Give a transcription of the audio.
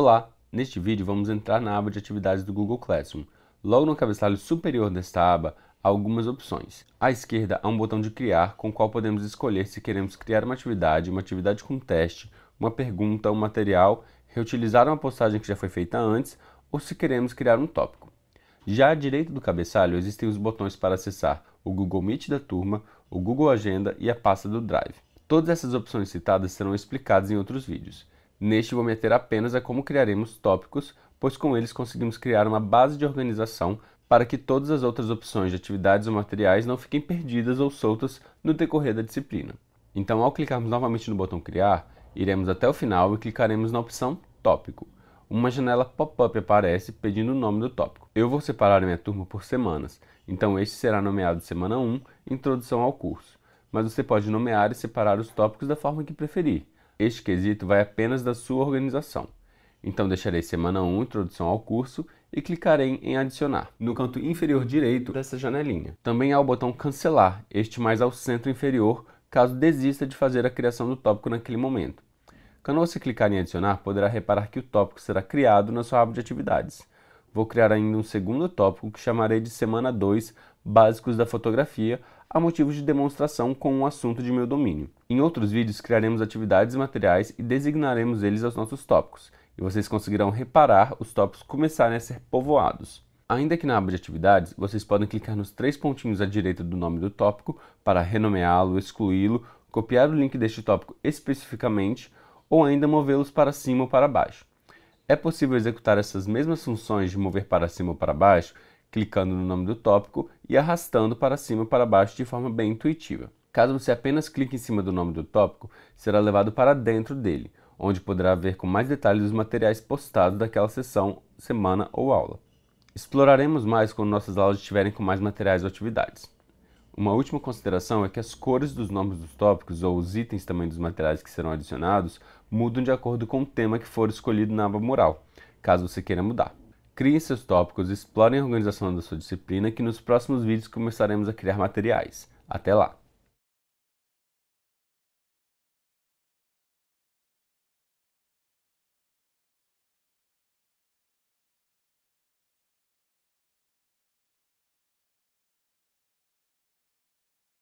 Olá! Neste vídeo vamos entrar na aba de atividades do Google Classroom. Logo no cabeçalho superior desta aba, há algumas opções. À esquerda há um botão de criar com o qual podemos escolher se queremos criar uma atividade, uma atividade com teste, uma pergunta, um material, reutilizar uma postagem que já foi feita antes ou se queremos criar um tópico. Já à direita do cabeçalho existem os botões para acessar o Google Meet da turma, o Google Agenda e a pasta do Drive. Todas essas opções citadas serão explicadas em outros vídeos. Neste vou meter apenas a como criaremos tópicos, pois com eles conseguimos criar uma base de organização para que todas as outras opções de atividades ou materiais não fiquem perdidas ou soltas no decorrer da disciplina. Então, ao clicarmos novamente no botão Criar, iremos até o final e clicaremos na opção Tópico. Uma janela pop-up aparece pedindo o nome do tópico. Eu vou separar minha turma por semanas, então este será nomeado Semana 1, Introdução ao Curso. Mas você pode nomear e separar os tópicos da forma que preferir, este quesito vai apenas da sua organização. Então deixarei semana 1 Introdução ao curso e clicarei em adicionar no canto inferior direito dessa janelinha. Também há o botão cancelar, este mais ao centro inferior, caso desista de fazer a criação do tópico naquele momento. Quando você clicar em adicionar, poderá reparar que o tópico será criado na sua aba de atividades. Vou criar ainda um segundo tópico que chamarei de semana 2 básicos da fotografia a motivos de demonstração com um assunto de meu domínio. Em outros vídeos criaremos atividades e materiais e designaremos eles aos nossos tópicos, e vocês conseguirão reparar os tópicos começarem a ser povoados. Ainda que na aba de atividades, vocês podem clicar nos três pontinhos à direita do nome do tópico para renomeá-lo, excluí-lo, copiar o link deste tópico especificamente ou ainda movê-los para cima ou para baixo. É possível executar essas mesmas funções de mover para cima ou para baixo clicando no nome do tópico e arrastando para cima para baixo de forma bem intuitiva. Caso você apenas clique em cima do nome do tópico, será levado para dentro dele, onde poderá ver com mais detalhes os materiais postados daquela sessão, semana ou aula. Exploraremos mais quando nossas aulas estiverem com mais materiais ou atividades. Uma última consideração é que as cores dos nomes dos tópicos ou os itens também dos materiais que serão adicionados mudam de acordo com o tema que for escolhido na aba mural, caso você queira mudar. Criem seus tópicos, explorem a organização da sua disciplina que nos próximos vídeos começaremos a criar materiais. Até lá!